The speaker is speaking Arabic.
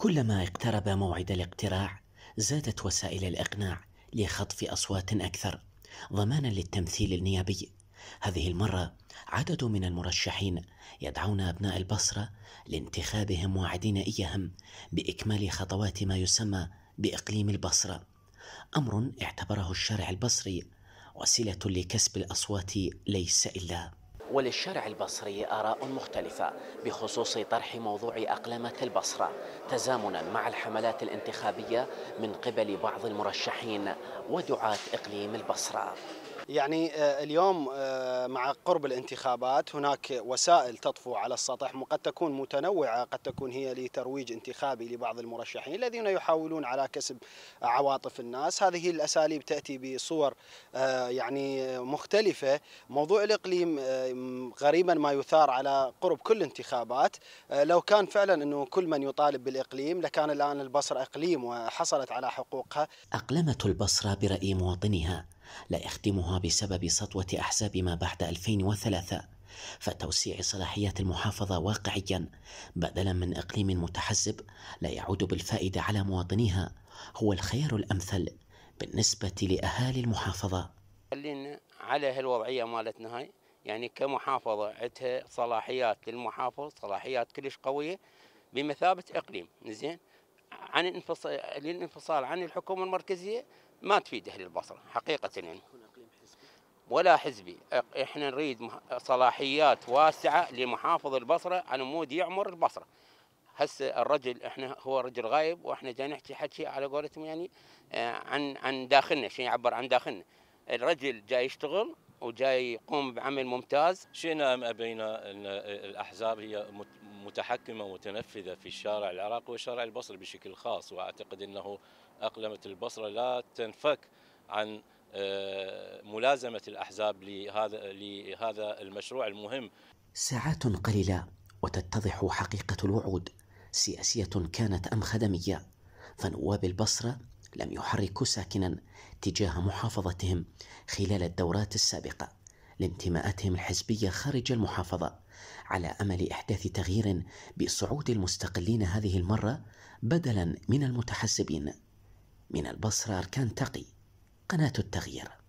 كلما اقترب موعد الاقتراع زادت وسائل الاقناع لخطف اصوات اكثر ضمانا للتمثيل النيابي هذه المره عدد من المرشحين يدعون ابناء البصره لانتخابهم واعدين اياهم باكمال خطوات ما يسمى باقليم البصره امر اعتبره الشارع البصري وسيله لكسب الاصوات ليس الا وللشارع البصري آراء مختلفة بخصوص طرح موضوع أقلمة البصرة تزامنا مع الحملات الانتخابية من قبل بعض المرشحين ودعاة إقليم البصرة يعني آه، اليوم آه، مع قرب الانتخابات هناك وسائل تطفو على السطح قد تكون متنوعة قد تكون هي لترويج انتخابي لبعض المرشحين الذين يحاولون على كسب عواطف الناس هذه الأساليب تأتي بصور آه، يعني مختلفة موضوع الإقليم غريبا ما يثار على قرب كل انتخابات لو كان فعلا أنه كل من يطالب بالإقليم لكان الآن البصرة إقليم وحصلت على حقوقها أقلمت البصرة برأي مواطنها لا يخدمها بسبب سطوة أحزاب ما بعد 2003 فتوسيع صلاحيات المحافظة واقعيا بدلا من إقليم متحزب لا يعود بالفائدة على مواطنيها هو الخيار الأمثل بالنسبة لأهالي المحافظة خلينا على هالوضعية مالتنا هاي يعني كمحافظة عندها صلاحيات للمحافظ صلاحيات كلش قوية بمثابة إقليم زين عن الانفصال للانفصال عن الحكومه المركزيه ما تفيد اهل البصره حقيقه يعني ولا حزبي احنا نريد صلاحيات واسعه لمحافظ البصره على مود يعمر البصره هسه الرجل احنا هو رجل غايب واحنا جاي نحكي حكي على قولتهم يعني آه، عن عن داخلنا شيء يعبر عن داخلنا الرجل جاي يشتغل وجاي يقوم بعمل ممتاز شئنا ام ابينا الاحزاب هي متحكمة متنفذة في الشارع العراقي والشارع البصري بشكل خاص وأعتقد أنه أقلمة البصرة لا تنفك عن آه، ملازمة الأحزاب لهذا, لهذا المشروع المهم ساعات قليلة وتتضح حقيقة الوعود سياسية كانت أم خدمية فنواب البصرة لم يحركوا ساكنا تجاه محافظتهم خلال الدورات السابقه لانتماءاتهم الحزبية خارج المحافظة على أمل إحداث تغيير بصعود المستقلين هذه المرة بدلا من المتحسبين من البصرة أركان تقي قناة التغيير